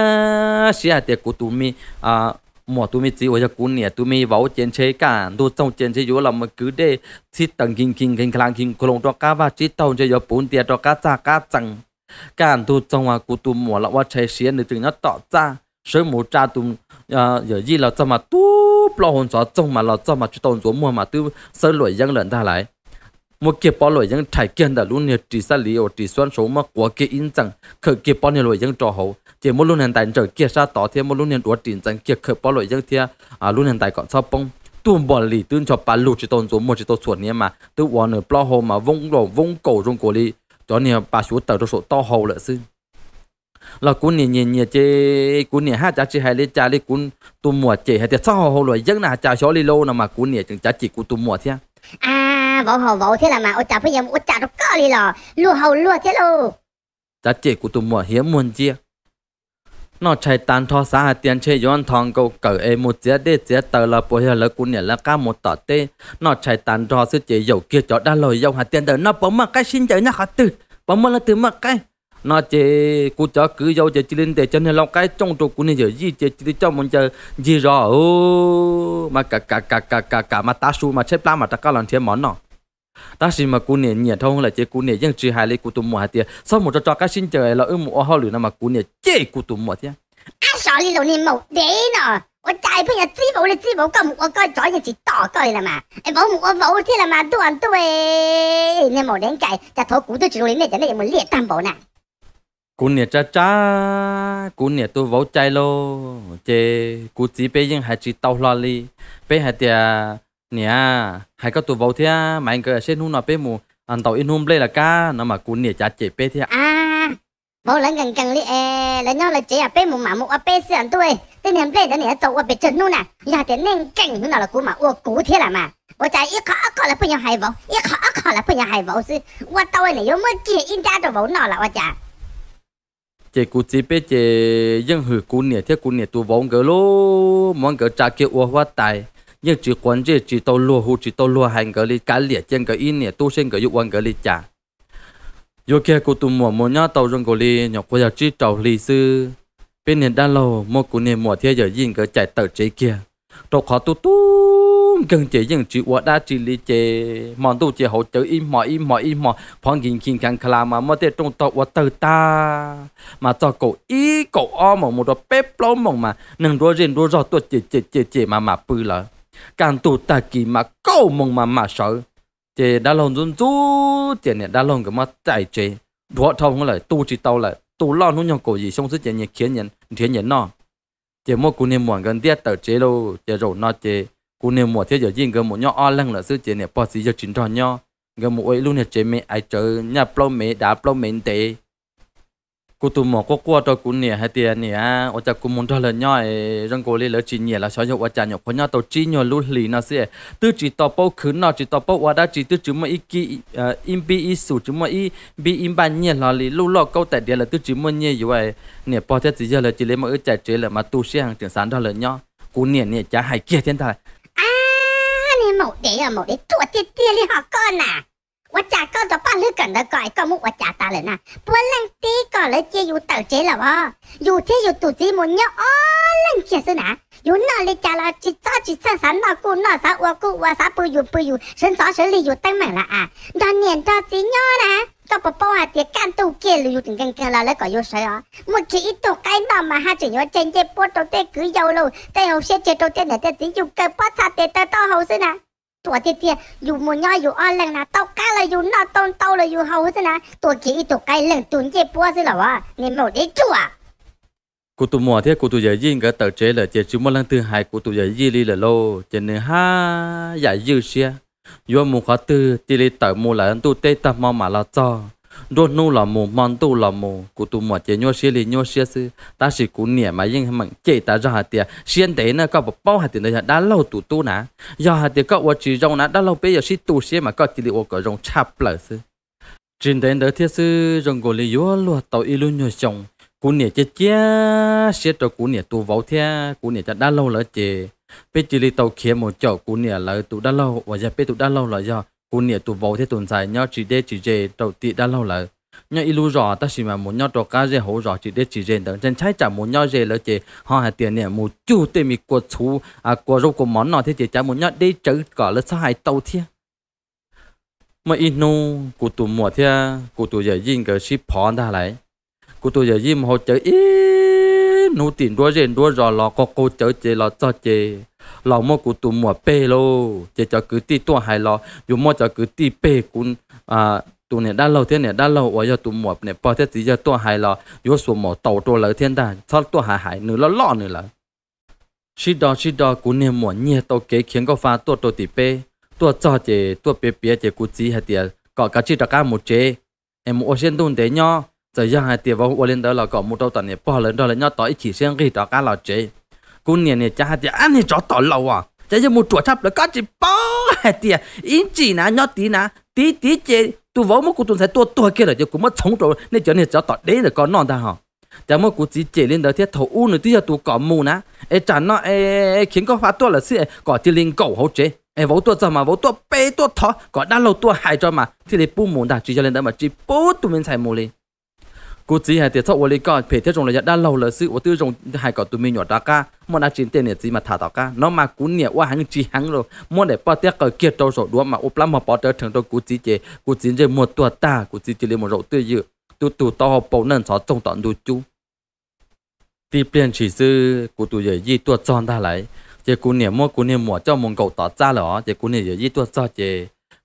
เสียแต่กูตุ่มมีอ่าหมอตัวมีจีว่าจะกูเนี่ยตัวมีเว้าเจนเชยกันตัวเจ้าเจนเชยอยู่เรามันคือได้ที่ตั้งกิงกิงกิงคลางกิงโคลงตัวก้าว่าจีเต้าจะยอปุ่นเตียตัวก้าจ้าก้าจังการตัวจังว่ากูตุ่มหมดแล้วว่าใช้เสียหนึ่งถึงนัดต่อจ้าเสือหมูจ้าตุ่มอ่าเดี๋ยวยี่เราจะมาตู้ bỏ hồn gió trông mà lo cho mà chú tông gió mua mà tư sơ lỗi dân lợn ta lại một kiếp bao lỗi dân trải kiên đã luôn nhiệt trì xa lý ở trì xoan số mà của kia in rằng khởi kiếp bao nhiêu lỗi dân trò hậu thì một luôn hiện tại trở kia ra tỏ thì một luôn hiện đuổi tiền rằng kia khởi bao lỗi dân thì à luôn hiện tại còn sao bông tuôn bỏ lý tuôn cho bà lụt chỉ tông gió một chỉ tông chuẩn nhé mà tư hoàn nửa lo hồn mà vung đồ vung cổ rung cổ lì cho nên bà chú tờ cho số to hậu lợi xin là cún nè nè nè chế cún nè ha cha chỉ hay lấy chả lấy cún tu mua chế hay tiếc sao hồ rồi giấc nào cha xó lấy lâu nào mà cún nè chừng cha chỉ cún tu mua thế à vỗ hồ vỗ thế là mà ô cha bây giờ ô cha nó có đi lò lúa hồ lúa thế lô cha chỉ cún tu mua hiếm muôn chia nó chạy tan thọ hạt tiền chơi yon thong cầu cờ e một chế để chế tờ là bồi là cún nè là cá một tọt tê nó chạy tan thọ sẽ chế dầu kia cho đa lời dầu hạt tiền đời nó bấm mà cái xin chơi nó khát tử bấm mà là từ mà cái nó chế cô cho cứ dâu chế chỉ lên để chân nên lòng cái trong trục của nên giờ gì chế chỉ cho mình giờ gì rõ ô mà cả cả cả cả cả cả mà ta su mà xếp la mà ta có làm thế món nọ ta xin mà cô nè nhẹ thông là chế cô nè dân chỉ hai lấy cụ tụm mua hạt tiền sau một cho cho cái xin trời là ưng mua hoa lửa mà cô nè chế cô tụm mua thế à sợ đi rồi nè một đế nọ 我大朋友知冇你知冇咁，我該咗就住多句啦嘛。你冇我冇啲啦嘛，都人都喂，你冇點計，就土股都住到你呢，就呢有冇呢擔保呢？cú nè cha cha cú nè tôi vỗ chạy lô chê cú chỉ bé nhưng hai chỉ tàu lo li bé hai tia nè hai cái tôi vỗ thế mà anh cái xe hung nó bé mù ăn tàu in hung lê là cá nó mà cú nè cha chê bé thế à bố lần gần gần li e lần nhau là chế à bé mù mà mù à bé xe ăn tôi tên hèm lê đó nè tàu à bé chân nô nè nhà tiền nên cảnh hung nào là cú mà ô cú thế là mà tôi chạy ít khó khó là bây giờ hai vỗ ít khó khó là bây giờ hai vỗ chứ tôi tàu này yếu mới kia in ra cho vỗ nó là tôi chạy chế cú chế bé chế dân hử cú nè thế cú nè tu vong gỡ lô mong gỡ trả kia uo hoa tài nhưng chỉ quan chế chỉ tàu lúa hú chỉ tàu lúa hành gỡ lì cá liệt chân gỡ in nè tu sinh gỡ dụng gỡ li trả yêu kia cú tu mò mò nhá tàu rừng gỡ li nhọc qua chỉ tàu lì sư bên nè đa lâu mò cú nè mò thế giờ yin gỡ chạy tàu chế kia tàu khó tu tu cần chỉ những chữ quá đa chỉ lý chế mòn tu chế hỗ chữ im mò im mò im mò phong kiến kinh càng khá mà mà để trong tàu quá tờ ta mà cho cổ ý cổ o mà một đợt bếp lâu mỏng mà nâng đua riêng đua rõ tu chế chế chế chế mà mà bự lợ càng tu ta kì mà câu mỏng mà mà sợ chế đã lòng run rú chế này đã lòng cái mà chạy chế đua thông lại tu chỉ tàu lại tu lo nó nhau cổ gì xong sức chế nhẹ khiến nhận khiến nhận nó chế mua cụ niệm muộn gần tiết tờ chế đâu chế rồi nó chế cú nè mùa thế giờ riêng gần một nhau o lăng là sư chế nè bỏ gì giờ chính tròn nhau gần một ấy luôn nè chế mẹ ai chờ nhà plau mẹ đã plau mẹ tệ cú tụm mỏ có qua cho cú nè hai tiền nè ở cha cú muốn cho lần nhau răng cố lên lỡ chỉ nhẹ là sao nhậu ở cha nhóc con nhau tàu chín nhau lú lì nó sẽ tư chỉ tàu bao khứ nó chỉ tàu bao qua đã chỉ tư chỉ mà ít kí im bi ít sủ chỉ mà ít bi im ban nhẹ là lì lú lọ câu tại địa là tư chỉ mà nhẹ như vậy nè bỏ thế gì giờ là chỉ lấy mà ở chạy chế là mà tu sĩ hàng trưởng sản cho lần nhau cú nè nè cha hai kia thiên tài tế à một đấy chuột tiền tiền đi họ con à và chả con đó bạn lưu cần đó gọi con mũ và chả ta lên à bữa lần tí còn lấy chia dù chế là bò dù thế dù tụ chỉ muốn nhớ ó lần kia xưa nà dù nó là chỉ cho chỉ cho sẵn nó cu nó sá ua cu ua sá bự dù bự dù sân gió sân lì dù tăng mạnh là à đó niệm cho chỉ nhớ nè cho bà bố hạt tiệc can tù kia lưu từng gần gần là lấy gọi vô sợi ó một chỉ ít tụ cái nó mà hai chỉ nhớ trên chế bố đầu cứ giàu lâu tay hậu sẽ chế đầu tiên này tay chỉ dùng cái bát sá tay tay to hậu xưa nà ตัวเตี้ยๆอยู่มนย่ออยู่อ้อนแรงนะเต้าก้าเลยอยู่นอต้นเต้าเลยอยู่เฮาซะนะตัวเกี้ตัวไกลแรงตุนเจ็บปัวซะหรอวะนี่หมดได้จั่วกูตัวมัวเที่ยกูตัวใหญ่ยิ่งก็เต่าเจ๊เลยเจ๊ชิมอลังตือหายกูตัวใหญ่ยี่ลีเลยโลเจเนื้อฮ่าใหญ่ยืดเชียยัวมูขอตือตีลีเต่ามูหลายตัวเต้ตามอมาลาจอ đốt nô là mồ, mòn tu là mồ, cụ tu mỏ chế nhau xia li nhau xia sư ta chỉ cụ nẻ mà yên mình chạy ta ra hạt tiền xiên tế nó có bảo bao hạt tiền này đã lâu tu tu nà, do hạt tiền có vật chỉ rong nà đã lâu bây giờ xí tu xia mà có chỉ liệu có rong chạp lở sư trên đến đó thiết sư rong gồ li yếu luôn tàu ilu nhau chồng cụ nẻ chế chế xia cho cụ nẻ tu vào thế cụ nhẹ đã lâu lỡ chế bây chỉ li tàu kia một chỗ cụ nẻ lỡ tụ đã lâu và giờ bây tụ đã lâu lỡ do คุณเนี่ยตัวบอกที่ตุนใส่ยอดจีเดจีเจตัวตีด้านเราเลยยอดอีลูรอแต่สิมาหมุนยอดตัวก้าเจหูรอจีเดจีเจแต่ฉันใช้จากหมุนยอดเจแล้วเจห้องหาเตียนเนี่ยหมูจู่เตมีกวดชูอ่ะกวดรูปกวดหมอนนอที่เจจากหมุนยอดได้เจอก่อนแล้วสหายเตาเทียมื่ออีนูกูตัวหมวดเทียกูตัวใหญ่ยิ่งกับชิพพรได้ไรกูตัวใหญ่ยิ่งเขาเจออีนูติดด้วยเจด้วยรอรอก็กูเจอเจรอจอเจ老莫古都莫背咯，这叫古地多海咯，有莫叫古地背古啊。ตัวเนี่ยด้านเราเทียนเนี่ยด้านเราว่าจะตัวหมอบเนี่ยพอเทียนตีจะตัวหายเราโยสวมหมอเต่าตัวเราเทียนได้ชอบตัวหายหายหนึ่งแล้วล่อหนึ่งละชิดดอชิดดอกูเนี่ยหมวนเนี่ยเต่าเก๋เขียงก็ฟ้าตัวตัวติเป้ตัวจอเจตัวเปียเปียเจกูจีหายเตียก็กระชิดตะก้าหมดเจเอ็มโอเชียนตุนเตยย่อจะย่างหายเตียว่าวันเล่นเดอร์เราก็มุดเอาตอนเนี่ยพอเล่นเดอร์เลยย่อต่ออีกขีเสียงรีตะก้าเราเจ cô nè nè cha thì anh thì chó tỏ lâu à cha giờ một chuột chắp là có chỉ bao hết tiền in chỉ nà nhót tí nà tí tí chê tu vỗ một cụ tuần sẽ tua tua kia rồi chứ cũng mất sống rồi nên cho nên chó tỏ đấy là con non ta hả cha mà cụ chỉ chê lên đó thì thầu u nữa tí giờ tu mù nà ê chả nó ê khiến có phá tua là sẽ cỏ chỉ linh cầu hậu chế em vỗ tua mà vỗ tua bê tua thọ có đa lâu tua hại cho mà thì để bu mù đã chỉ cho lên đó mà chỉ bu tụi mình xài mù lên กูจีให้เตี้ยทวลีก็เพจเที่ยงระยะด้านเราเลยซื้อว่าตื้อจงให้ก่อตัวมีหยอดตากามันอาจินเตียเนี่ยจีมาถ่าตากาน้องมากูเนี่ยว่าหังจีหังเลยมันเดี๋ยวป้าเตี้ยก็เกียดตัวสดด้วยมาอุปลามาป้าเตี้ยถึงตัวกูจีเจกูจีเจหมดตัวตากูจีเจเลยหมดเราตื้อเยอะตัวตัวต่อปนั่นสอจงตอนดูจูตีเปลี่ยนฉีซื้อกูตัวใหญ่ยี่ตัวจอนได้ไหลเจกูเนี่ยมั่วกูเนี่ยหมวเจ้ามงเก่าต่อจ้าเหรอเจกูเนี่ยใหญ่ยี่ตัวจ้าเจ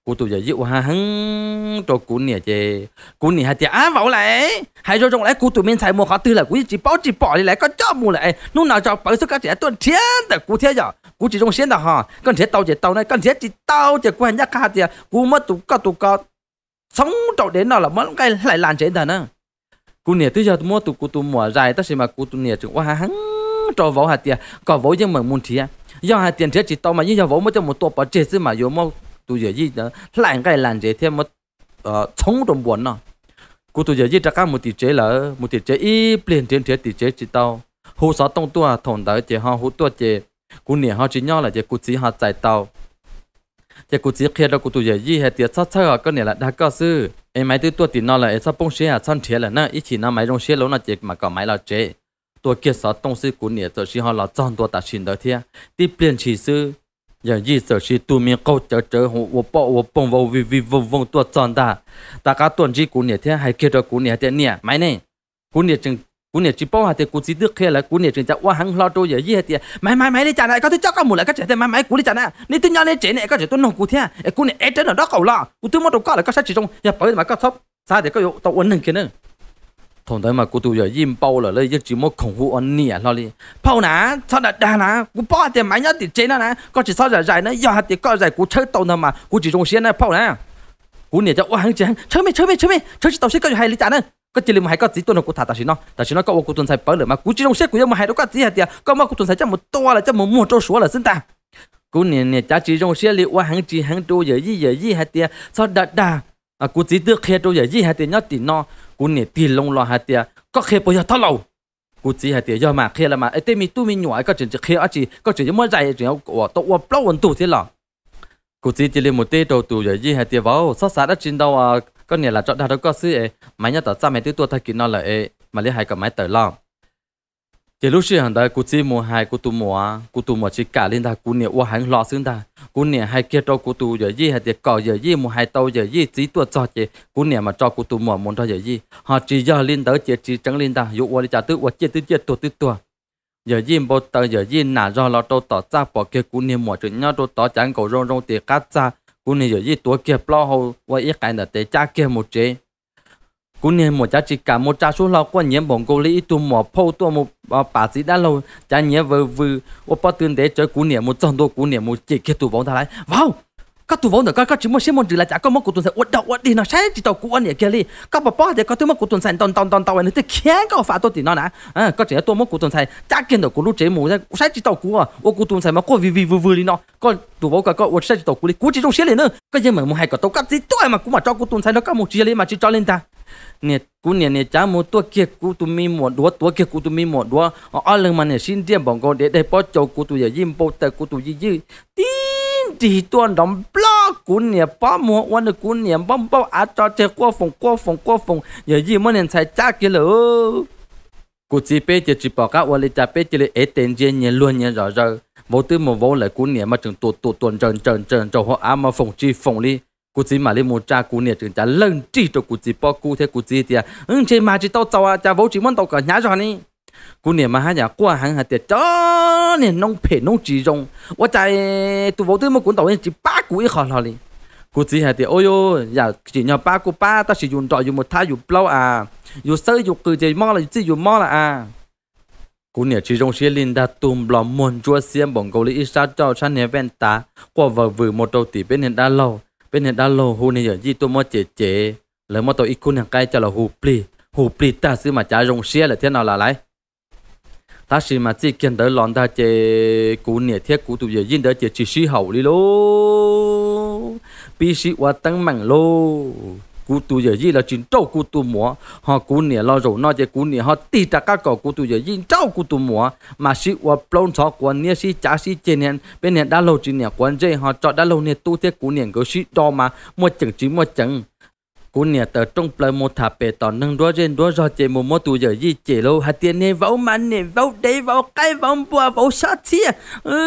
cô tụi giờ dịu ha hăng cho cú nè chê cú nè hạt chả á vào lại hay cho trong lại cô tụi mình xài mua khó tư là cú chỉ bỏ chỉ bỏ đi lại có cho mua lại nụ nào cho bảo sức các trẻ tuần thiên là cú thế giờ cú chỉ trong xiên là hả con thế tàu chỉ tàu này con thế chỉ tàu chỉ quen nhắc hạt chả cú mất tụ có tụ có sống trậu đến nào là mất cái lại làm chế thần á cú nè tới giờ mua tụ cú tụ mua dài tất nhiên mà cú tụ nè chúng quá hăng cho vỗ hạt chả có vỗ nhưng mà muốn thiệt do hạt tiền thế chỉ tàu mà như giờ vỗ mới cho một tổ bảo chế mà vô mau tu giờ gì đó lại cái làn chế thêm một chống đồng buồn nó cụ tu giờ gì chắc một tỷ chế là một tỷ chế ít liền trên thế tỷ chế chỉ tao hồ sáu tông tua thòng tới chế ho hồ tua chế cụ nè ho chỉ nhau là chế cụ chỉ ho chạy tao chế cụ chỉ khi đó cụ tu giờ gì hay tiệt sát sát cái này là đã có sư em máy tư tua tiền nó là em sắp bông xe à săn thế là nó ít chỉ nó máy đồng xe lâu nó chế mà có máy là chế tua kia sát tông sư cụ nè tổ sư ho là chọn tua ta xin tới thế tiếp liền chỉ sư อย่ายี่เสือชีตัวมีเขาเจอเจอหัวปอหัวปงววิวิววงตัวจอนตาตากาตัวจีกูเนี่ยเท่ให้เกิดกูเนี่ยเท่เนี่ยไม่เนี่ยกูเนี่ยจึงกูเนี่ยจีป้อหาเท่กูจีดึกเคแล้วกูเนี่ยจึงจะว่าหังรอตัวอย่ายี่เท่ไม่ไม่ไม่ได้จานะก็ที่เจ้าก็หมดแล้วก็เจอแต่ไม่ไม่กูได้จานะนี่ตัวย้อนเนี่ยเจ๋เนี่ยก็เจอตัวน้องกูเท่ไอ้กูเนี่ยเอ็ดเดอร์ดอกเก่าละกูตัวมันตัวก็แล้วก็ใช้จีจงอย่าเปิดมาก็ทบซาเดี๋ยวก็อยู่ตัวอ้วนหนึ่งแค่นึง同弟嘛，古度又煙包了，你一直冇窮苦安尼啊，那裡包拿，操那大拿，古包下啲買一啲錢啦，嗰時操就係呢，又下啲嗰日古出到呢嘛，古自從先呢包啦，古年就哇響正，出咩出咩出咩，出到先跟住係你賺呢，嗰隻你咪係嗰隻都能古睇，但是呢，但是呢，嗰個古頓係包嚟嘛，古自從先古又咪係到嗰隻係啲啊，嗰個古頓係真冇多啦，真冇冇多數啦，真係。古年呢，就自從先你哇響正響到又依又依係啲啊，操得得啊，古只得睇到又依係啲一啲呢。กูเนี่ยตีลงรอหาเตียก็เคยไปยาทะเลากูจีหาเตียยอมาเคยละมาไอเตมีตู้มีหน่วยก็จึงจะเคยอจีก็จึงจะเมื่อใจจึงเอาตัวว่าเปล่าวันตู้ที่หรอกูจีจีเลยมุเตโตตู้อย่ายี่หาเตียว่าซอสาดจินดาวก็เนี่ยละจอดดาวก็ซื้อเอไม่เนี่ยต่อจ้าไม่ตื้อตัวทักกินนอนเลยเอมาเลี้ยหายกับไม่เตอร์ล่อ cái lúc xưa hàng đó cụ chỉ mua hai cụ tu mua cụ tu mua chỉ cả lên ta cụ niệm qua hàng lọ xương ta cụ niệm hai kia cho cụ tu giờ gì hay để cỏ giờ gì mua hai tàu giờ gì chỉ tuột cho chị cụ niệm mà cho cụ tu mua muốn cho giờ gì họ chỉ giờ lên tới chỉ chỉ trắng lên ta dụ qua đi trả tư qua chết tư chết tuột tư tuột giờ gì bộ tờ giờ gì nà do lo tàu tỏ ra bỏ kia cụ niệm mua chuyện nhau trâu tỏ chẳng cầu rong rong tiệt cắt ra cụ niệm giờ gì tuột kia lo hậu qua ít cái là tiệt cha kia một chế cú như một cha chỉ cả một cha số lo quan nhiệm bọn cô lý tu mỏ phô tu một bà sĩ đã lâu cha nhớ vừa vừa ô bát tiền để chơi cú niệm một trong đô cú niệm một chỉ kết tu bóng ta lại vào các tu vốn được các các chỉ một xem một chữ là chả các một cụ tuần sản uất đầu uất đi nó sai chỉ tàu cụ anh này kia đi các bà bó thì các thứ một cụ tuần sản tòn tòn tòn tòn tàu này thì khiến các phá tôi thì nó nè à các chỉ tôi một cụ tuần sản chắc kiến được cụ lúc chế mù ra sai chỉ tàu cụ à. ô uất cụ tuần sản mà có vì vì vừa vừa đi nó các tu vốn các các uất sai chỉ tàu cụ đi cụ chỉ trong xe lên nữa các giờ mà mua hai cái tàu cắt gì tôi mà cũng mà cho cụ tuần sản nó các một chia lên mà chỉ cho lên ta nè cú nè nè cha một tua kia cú tu mi một đua tua kia cú tu mi một đua ở ờ, ờ, lần mà nè xin tiền bằng con để để bỏ cho cú tu giờ yếm bỏ tại cú tu gì gì tí thì tuần đóng bla cuốn nhà ba mua quan được cuốn nhà bao bao á cho chơi qua phong qua phong qua phong giờ gì mấy nên xài cha kia lỡ cụ chỉ bé chỉ chỉ bảo các quan lịch cha bé chỉ là ế tiền riêng nhà luôn nhà rõ rồi vô tư một vô lại cuốn nhà mà chừng tuột tuột tuần trần trần trần trầu họ á mà phong chi phong đi cụ chỉ mà lên một cha cụ nhà chừng cha lần chi cho cụ chỉ bao cụ thế cụ chỉ thì ứng à, ừ, chế mà chỉ tao tao à cha vô chỉ muốn tao cả nhà rồi nè cú niệm mà hai nhà qua hàng hạt tiệt cho nên nông phê nông chỉ rong và tại tụ vô tư mà cuốn tàu nên chỉ ba cú ít khó lo cú chỉ hạt tiệt ôi giờ dạ, chỉ nhà ba cú ba ta chỉ dùng trọi dùng một thai dùng lâu à dùng sơ dùng cừ chỉ mò là chỉ dùng mò là à cú niệm chỉ rong xuyên linh đã tùm lò mồn chua xiêm bổng cầu lý ít sao cho chăn nhà ven ta qua vợ vừa một đầu tỷ bên hiện đã lâu bên hiện đã lâu hôn này gì tôi mua chế chế lấy mua tàu ít cú hàng cái cho là hù pli hù pli ta xứ mà trả rong xuyên là thế nào là lại ta chỉ mà chỉ kiến tới lòng ta chỉ cú nè thiết cú tụi giờ yên tới chỉ chỉ sĩ hậu đi lô bị sĩ qua tăng mạnh lô cú tụi giờ yên là chính trâu cú tụi múa họ cú nè lo rồi nó chỉ cú nè họ tì ta các cậu cú tụi giờ yên trâu cú tụi múa mà sĩ qua plon chó quan nè sĩ trả sĩ trên nè bên nè đã lâu chỉ nè quan chơi họ chọn đã lâu nè tu thiết cú nè có sĩ đo mà mua chẳng chỉ mua chẳng cú nè tờ trong plei một thà bề tỏ nâng đua trên đua do chế một mốt tù giờ gì chế lâu hạt tiền nè vẫu mà nè vẫu đấy vẫu cái vẫu bùa vẫu sát chi ừ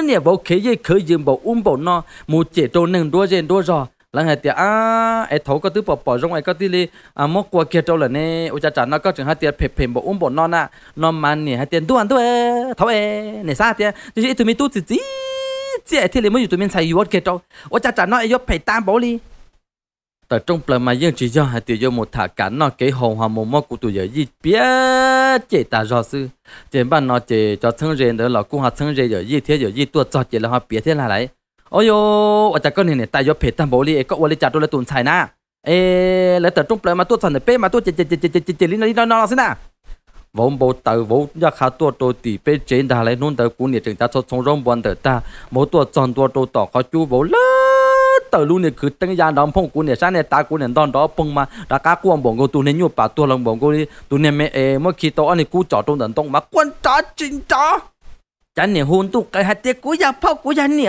à. nè vẫu khế gì khứ dương bảo um bảo no một chế trâu nâng đua trên đua do là hạt tiền à ai thấu có thứ bỏ bỏ trong ai có tí li à mốt qua kia trâu là nè ôi cha cha nó có chừng hạt tiền phèm phèm bảo um bảo no nè no mà nè hạt tiền đua ăn đua thấu ê nè sao tiền chỉ tụi mình tu chỉ chỉ chỉ thì lấy mới tụi mình xài yuột kia trâu ôi cha cha nó ai yuột phải tam bảo li แต่จงเปล่ามายังจีจอหาติโยมถากันนอเกหงหอมมอกูตุยยี่เปียเจตาจอซื้อเจบ้านนอเจจอทั้งเรนเดอหลอกูหาทั้งเรยยี่เทียยี่ตัวจอเจแล้วหาเปียเทียหลายโอ้ยอาจารย์ก็เนี่ยตายยอเพตันโบลีเอก็วลิจัดตัวละตุนชายนะเอแล้วแต่จงเปล่ามาตัวสันเดเป้มาตัวเจเจเจเจเจเจเจลินลินนอนสินะวงโบตาวงยาขาตัวโตตีเป้เจนดาเลยนุ่นเดอกูเนี่ยจึงจะชดชงร้องบอลเดอตาโมตัวจอนตัวโตต่อเขาจูโบเลย tờ luôn này cứ tăng giá đóng phong cũng này sáng này ta cũng này đón đó phong mà đã cá quan bọn cô tu nên nhu bà tu lòng bọn cô đi tu nên mẹ em mới khi đó anh cú chọn trong tận tông mà quan trả chín trả chẳng này hôn tu cái hạt tiệc của gia phong của gia nè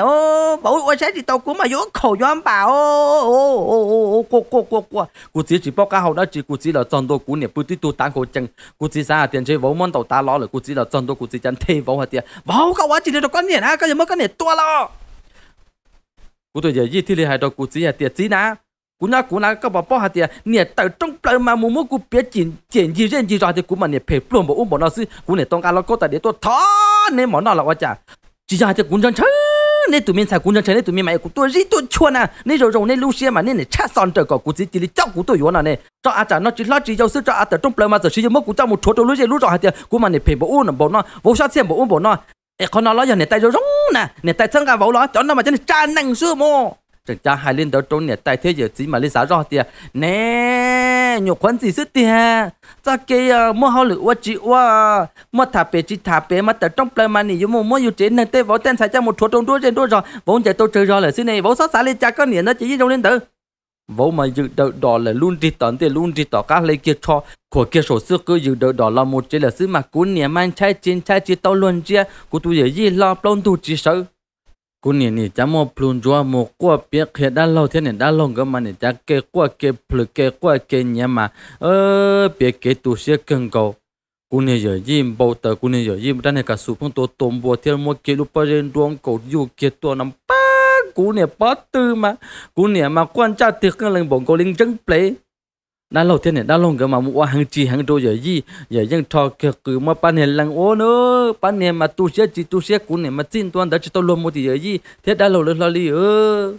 bảo ôi sáng thì tao cũng mà vô khẩu vô anh bà ô ô ô ô ô cô cô cô cô cô chỉ chỉ bao cá hậu đó chỉ cô chỉ là chọn đồ của nè bự tí tu tán khổ chân cô chỉ sao tiền chơi vỗ món tàu ta ló rồi cô chỉ là chọn đồ cô chỉ chẳng thấy vỗ hạt tiệc vỗ các quá chỉ được con nè ha cái gì mới cái nè tua lo cú tôi giờ gì thì lại hai đầu cú chỉ là tiệt chỉ nã cú nã cú nã các bà bỏ hạt tiệt nhiệt tại trong bờ mà mù mù cú biết chuyện chuyện gì riêng gì rồi thì cú mà nhiệt phải plum bộ uống bộ nó xí cú nhiệt tông cá lóc tại để tôi thọ nè món nào là quá chả chỉ ra cho cú chân chân nè tụi mình xài cú chân chân nè tụi mình mày cú tôi gì tôi chua nè nên rồi rồi nè lưu xe mà nè này cha son trời cọ cú chỉ chỉ là cháu cú tôi vốn nè cho à chả nó chỉ lo chỉ giàu sức cho à tại trong bờ mà giờ chỉ dụng mất cú cháu một chỗ tôi lưu xe lưu rồi hạt tiệt cú mà nhiệt phải bộ uống bộ nó vô sát xem bộ uống bọn nó e con nó lo giờ tay rồi rong nè nè tay thân cả vỗ lo cho nó mà cho nó cha năng xưa mô chẳng cha hai lên đó trốn nè tay thế giờ chỉ mà lên giá rõ tiền nè nhục quán gì sức tiền cho cái ờ, mua hao lửa chỉ qua ờ, mua thả bể chỉ thả bể mà tại trong plei mà nè yêu mua mua chế nên tay vỗ tên sai cha một chỗ trong đuôi trên đuôi rồi vốn chạy tôi chơi rồi là xưa này vỗ sát xả lên cha con nè nó chỉ trong lên tử vô mà dự đợi đỏ là luôn đi tận thì luôn đi tỏ các lấy kia cho của kia sổ sức cứ dự đợi đỏ là một chỉ là sức mà cuốn nhà mang trái trên trái chỉ tao luôn chia của tôi giờ gì lo plon tu chỉ sợ cuốn nhà này cha mua plon cho một quả biết hiện đã lâu thế này đã lâu cơ mà này chả kê quả kê plu kê quả kê nhà mà ờ biết kê tu sẽ cần cầu cuốn nhà giờ gì bao tờ cuốn nhà giờ gì đang này cả sụp phong tôi tôm bùa thiên mua kê lúc bao giờ đuông cầu dù kê tôi nằm ba cú nè bó tư mà cú nè mà quan cha tiệc cái lần bổng cô linh chân play đã lâu thế này đã lâu cái mà mua hàng chi hàng đồ giờ gì giờ dân thọ kiểu cứ mà bán hàng lăng ô nữa bán hàng mà tu sửa chỉ tu sửa cú này mà tin toàn đã chỉ tao luôn một thì giờ gì thế đã lâu rồi lo ơ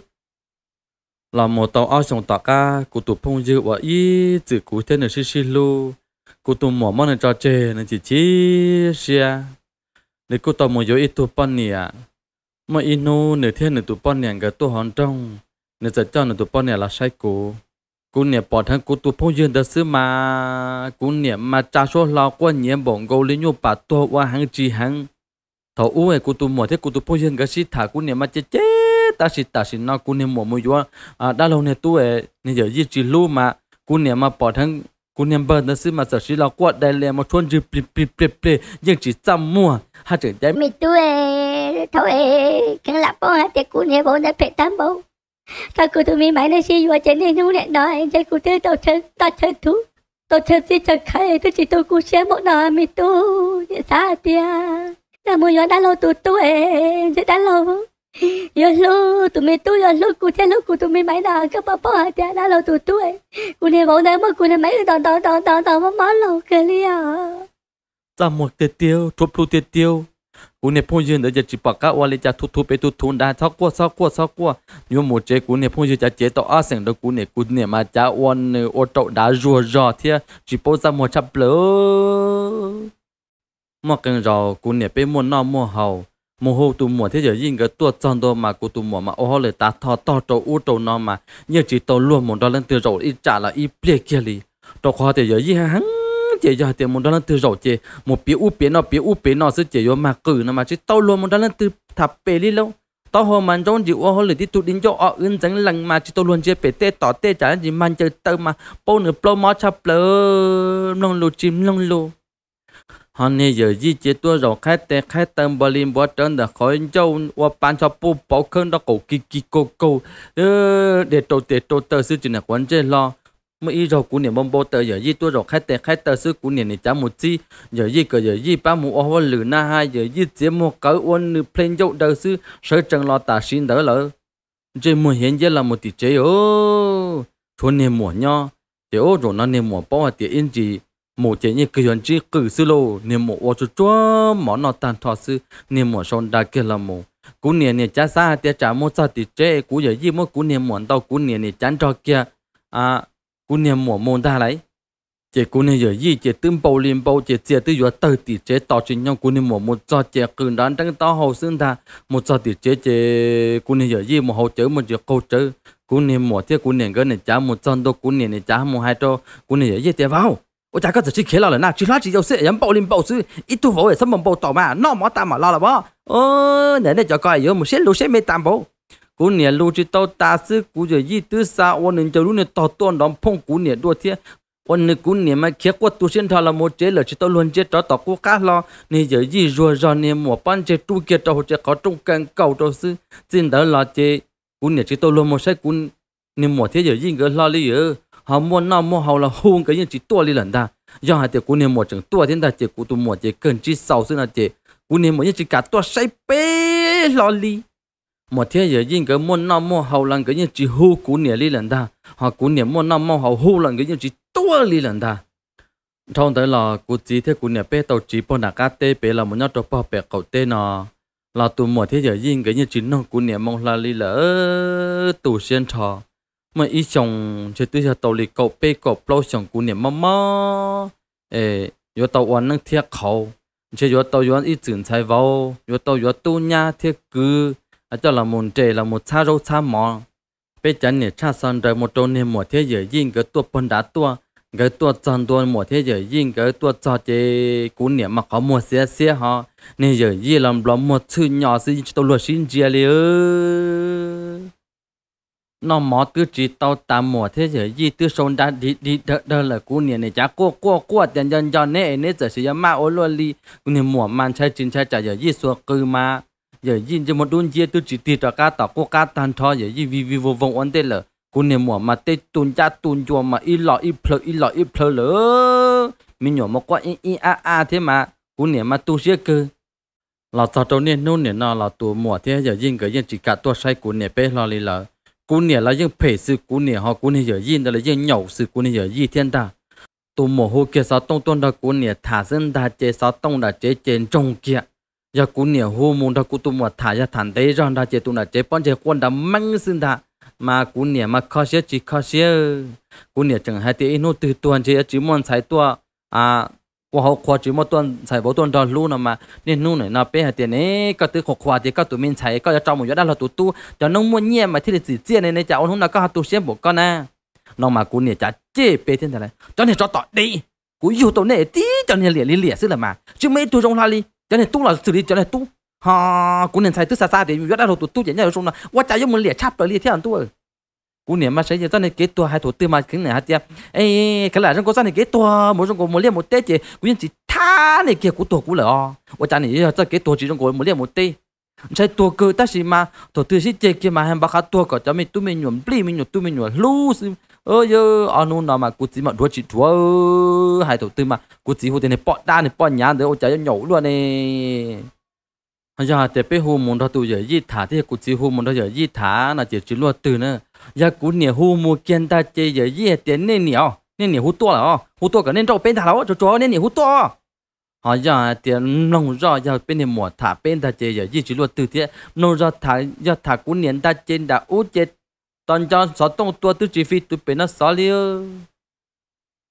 là một tàu ao sông tạc ca cụ tụ phong dư và y từ cụ thế này xí xí lu cụ tụ mỏ mỏ này cho chê này chỉ chi xia để à. cụ tàu một giờ ít tu bán nè mà inu nửa thiên nửa tụ bọn nè cái tụ hòn trong nửa giờ cho nửa tụ bọn nè là sai cũ cú nè bỏ thằng cú tu phong duyên đã xứ mà cú nè mà cha số lo qua nhẹ bổng gấu lấy nhu bà tụ qua hàng chi hàng thầu u ấy cú tụ mỏ thế cú tu phong duyên cái xí thả cú nè mà chết chết ta xí ta xí nó cú nè mỏ mua vua à đã lâu nè tụ ấy nè giờ gì chỉ lu mà cú nè mà bỏ thằng กูเนี่ยเบิร์นซื้อมาสักชิ้นเรากวดได้เลยมาชวนจีปลิปลิปลิปลิยังจีจำมั่วฮะจีได้ไม่ตัวเอเท่าเอขังหลับป้องฮะแต่กูเนี่ยบอกได้เพ็ดตามบ่ถ้ากูตัวมีหมายในชีวิตจะเนี่ยนู่นเนี่ยน้อยใจกูเธอต่อเธอต่อเธอทุกต่อเธอสิจะใครตัวจีตัวกูเชื่อหมดน้อยไม่ตัวเนี่ยซาเตียแต่มวยย้อนได้เราตัวตัวเอจะได้เรา yolo tụi mày tu yolo cụ thế lúc cụ tụi mày mấy nào các bà bố hả cha đã lâu tụi tuổi cụ này bọn đây mất cụ này mấy cái tòn tòn tòn tòn tòn mà má lâu kì li à ta một tiệt tiêu thuốc plu tiệt tiêu cụ này phong dương đã chỉ bảo các oa cha thu thu bé thu thun đã thóc qua thóc qua thóc qua nhưng một chế cụ này phong dương cha chế tao á sành đó cụ này cụ này mà cha oan ô trậu đã rùa rò thia chỉ bảo ra một chập lỡ mà cần rò cụ này bé muốn nó mua hầu mồ hôi tụ mùa thế giờ yên cái tua chân đồ mà cô tụ mùa mà ô lệ ta thọ to trâu u trâu nó mà nhiều chỉ tàu luôn một đó lên từ rồi ít trả là ít ple kia li trâu khó thế giờ yên hắn chế giờ thì một đó lên từ rồi chế một bía u bía nó bía u bía nó sẽ chế vô mà cử nó mà chỉ tàu luôn một đó lên từ thập bề đi lâu tao hồ man trong chịu ô hồ lì thì tụt đến cho ở ưng chẳng lằng mà chỉ tao luôn chế bể tê tỏ tê chả gì man chơi tơ mà bao nửa bao mó chập lơ nông lù chim nông lù hôm nay giờ di chế tua rồi khai tê khai tâm bờ lim bờ trơn đã khỏi châu và bàn cho bố bảo khăn đó cổ kì kì cô cô để trâu để trâu tơ sư chỉ là quan chế lo mới ý rồi cũng niệm bông bô tơ giờ di tua rồi khai tê khai tơ sư cũng niệm này chả một chi giờ di cờ giờ di ba mũ ô hoa lử na hai giờ di chế một cái uốn nữ plen dậu đầu sư sợ chẳng lo tả xin đỡ lỡ chế mùa hiện giờ là một tỷ chế ô thôn niệm mùa nho chế ô rồi nó niệm mùa bao hạt tiền gì một chế như cái chuyện chỉ cử sư lô niệm một ô chú chúa món nó tàn thọ sư niệm một son đa kia là một cú niệm niệm cha xa tiệt trả một xa tiệt chế cú giờ gì mô cú niệm một tao cú niệm niệm chán cho kia à cú niệm một môn ta lấy chế cú niệm giờ gì chế tương bầu liền bầu chế chế tư giờ tự tiệt chế tao chỉ nhau cú niệm một một cho chế cử đón đang tao hậu sinh ta một cho tiệt chế chế cú niệm giờ gì một hậu chữ một giờ câu chữ cú niệm một thế cú niệm gần này trả một cho đâu cú niệm này trả một hai cho cú niệm giờ gì tiệt vào 我大家就去看了人呐，其他只有些人暴力暴事，一肚火也什么暴倒嘛，那么大嘛拉了吧？哦，奶奶就讲有某些路线没担保，古年路去到大市，古就一堆啥，我能就路呢到多能碰古年多天。วันนี้กูเนี่ยมาเขียกว่าตัวเส้นทางละโมเจเลยชิตลุนเจต่อต่อกูก้าละนี่จะยี่รัวรันเนี่ยหมวปั้นเจตู้เกียต่อหัวเจเขาตรงกันเก่าตัวซื้อจินเดินละเจกูเนี่ยชิตลุนโมใช่กูเนี่ยหมวเทียจะยิ่งเกินละเลยเออ họ mua nào mua hậu là hôn cái những chỉ tua đi lần ta do hai tiệc cú niệm một chừng tua thiên ta tiệc cú tu mua tiệc cần chỉ sau xưa là tiệc cú niệm một những chỉ cả tua say bê lo li một thế giờ riêng cái mua nào mua hậu lần cái những chỉ hô cú niệm đi lần ta họ cú niệm mua nào mua hậu hô lần cái những chỉ tua đi lần ta trong tới là cú chỉ thế cú niệm bê tàu chỉ bỏ nạc cá tê bê là một nhát tàu bỏ bè cầu tê nọ là tụ một thế giờ riêng cái những chỉ nó cú niệm mong là li lỡ tụ xuyên trò mà ý chồng chỉ tư giờ tàu lì cậu bê cậu bao chồng cú niệm mắm mơ ê yo tàu ăn năng thiệt khẩu chỉ yo tàu ăn ít chừng sai vào yo tàu yo tu nha thiệt cứ à cho là một trẻ là một cha râu cha mỏ bê chân nè cha son rồi một trâu nè mỏ thế giờ yin cái tua phân đá tua cái tua chân tua mỏ thế giờ yin cái tua cho chế cú niệm mà có mua xe xe ha nè giờ yin làm làm một chữ nhỏ xí tàu luật xin chia liền nó mò tư chỉ tao ta mò thế giới gì tư sôn đã đi đi đỡ đỡ là cú niệm này chả cô cô cô tiền dân dân nè nè giờ sẽ ma ô lô li cú niệm mò man chơi chín chơi chả giờ gì xua cư mà giờ gì cho một đun chia tư chỉ tì cho cá tao cô cá tan thò giờ gì vì vì vô vong ổn thế là cú niệm mò mà tê tuôn cha tuôn chùa mà ít lọ ít phơi ít lọ ít phơi lỡ mình nhổ mà quá ít ít a a thế mà cú niệm mà tu sửa cơ là tao tao niệm nô niệm nó là tu mò thế giờ gì cái gì chỉ cả tua say cú niệm bé lo li lỡ cú nè là những phê sự cú nè họ cú nè giờ yên đó là những nhậu sự cú nè giờ yên thiên ta tu mồ kia sao tông tuân đó cú nè thả dân ta chế sao tông đã chế trên trong kia giờ cú nè hô môn đó cú tu thả ra thản đấy rồi đã chế tu đã chế bọn chế quân đã mang xin ta mà cú nè mà khó xế chỉ khó xế cú nè chẳng hay thì nó từ tuần chế chỉ muốn sai tua à ว่าเขาควาจีมต้นใส่บต้นดอนลู่นะมาเนี่ยนู่นเนี่ยนาเป้เตียนี่ก็ตื้อขควาเดียก็ตัวมินใช้ก็จะจอมอยู่ด้านเราตัวตู้จะน้องมว่เงียมาที่เดือดเจียนในจ่าอ้นหุ่นก็หาตัวเชี่ยบก็นะน้องมากูเนี่ยจะเจ๊เป้เทียนอะไรจอนเนี่ยจอต่อดีกูอยู่ตรงเนี่ยตีจอนเนี่ยเหลี่ยลีเหลี่ยซึ่งละมาจึงไม่ตัวจงลาลีจอนเนี่ยตู้เราสื่อจอนเนี่ยตู้ฮ่ากูเนี่ยใช้ตื้อซาซาเดียวอยู่ด้านเราตัวตู้อย่างเงี้ยตรงนั้นว่าจะยกมือเหลี่ยชาบไปเหลี่ยเที่ยนตัว cú niệm mà sẽ giờ tao này kế tua hai thủ tư mà kính này hát tiệp ê cái là trong có tao này kế tua một trong có một liệt một tết chị cú nhân chỉ tha này kia cú tổ cú lỡ ở cha này giờ tao kế tua chỉ trong có một liệt một tết sẽ tua cơ ta xí mà thủ tư xí chơi kia mà hàng bạc tua cả cho mình tu mình nhuộm bli mình nhuộm tu mình nhuộm lu ơ giờ anh nó mà cú chỉ mà đua chỉ đua hai thủ tư mà cú chỉ hồ tiền này bỏ đa này bỏ nhà để ở cha nhậu luôn này giờ hạt tiệp bé hồ muốn đó tu giờ gì thả thì cú chỉ hồ muốn đó giờ gì thả là chỉ chỉ luôn từ nữa 呀，古年户木见大姐爷爷点那鸟，那鸟户多了哦，户多个那照边他了，就主要那鸟户多哦。họ giờ tiền nông ra giờ bên này mỏ thả bên ta chơi giờ chỉ chỉ luật từ thế nông ra thả giờ thả cú niệm ta trên đã út chết toàn cho sáu tông tua tư chỉ phi tụi bên nó sáu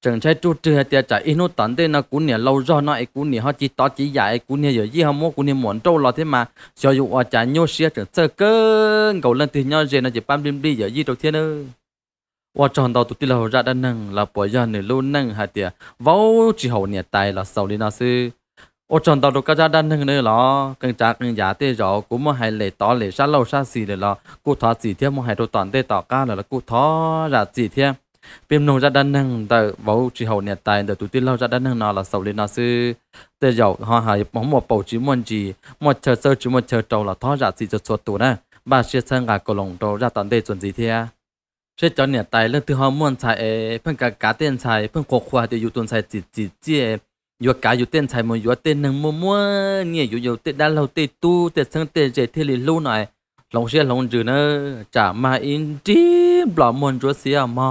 chẳng chạy chú trừ hết chạy inu tận thế nó cũng nhiều lâu rồi nó ấy cũng nhiều họ chỉ to chỉ dài cũng nhiều gì họ mua cũng nhiều muốn trâu lo thế mà sử dụng ở chạy nhau xe chẳng sơ cơ cậu lên thì nhau gì nó chỉ bám bim đi giờ gì đầu thiên nữa và tròn đầu tụi tôi là rạ đan nâng là bỏ ra nửa luôn nâng hạt tiệt vấu chỉ hậu nhiệt tài là sầu đi nó sư ô tròn đầu cái ra đan nâng nữa là cần trả cần giá thế rõ cũng mà hay lệ to lệ xa lâu xa xì rồi là cụ thọ gì thế mà hay đồ toàn tê tỏ ca là cụ thọ ra gì thế bên nông ra đan năng tại bảo chỉ hậu nhiệt tài tại tụi tiên lao ra đan năng nào là sầu lên nào sư tê dầu họ hải mong một bầu chỉ muôn gì một chờ sơ chỉ một chờ trầu là thoát ra gì cho suốt tụ nè bà sẽ sang gà cổ lồng trầu ra tận đây chuẩn gì thế sẽ cho nhiệt tài lên từ họ muốn xài phân cả cá tiền xài phân cuộc khoa thì dù tuần xài chỉ chỉ chỉ dù cả dù tiền xài mà dù tiền năng mua mua nhiều dù dù tiền đã lâu tiền tu tiền sang tiền dễ thế thì lâu này ลงเชื่อลงจือเนอจะมาอินดีปลอมมนจัวเสียมา